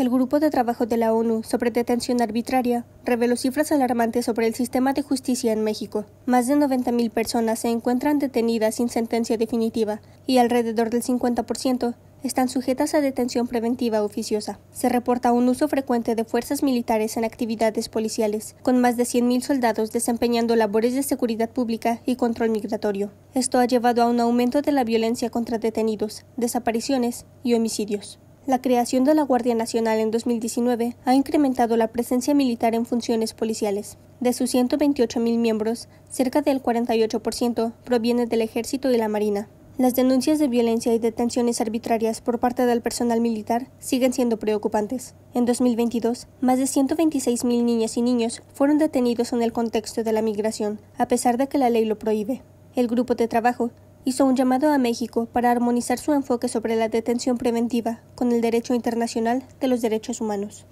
El Grupo de Trabajo de la ONU sobre Detención Arbitraria reveló cifras alarmantes sobre el sistema de justicia en México. Más de 90.000 personas se encuentran detenidas sin sentencia definitiva y alrededor del 50% están sujetas a detención preventiva oficiosa. Se reporta un uso frecuente de fuerzas militares en actividades policiales, con más de 100.000 soldados desempeñando labores de seguridad pública y control migratorio. Esto ha llevado a un aumento de la violencia contra detenidos, desapariciones y homicidios. La creación de la Guardia Nacional en 2019 ha incrementado la presencia militar en funciones policiales. De sus 128.000 miembros, cerca del 48% proviene del Ejército y la Marina. Las denuncias de violencia y detenciones arbitrarias por parte del personal militar siguen siendo preocupantes. En 2022, más de 126.000 niñas y niños fueron detenidos en el contexto de la migración, a pesar de que la ley lo prohíbe. El grupo de trabajo hizo un llamado a México para armonizar su enfoque sobre la detención preventiva con el derecho internacional de los derechos humanos.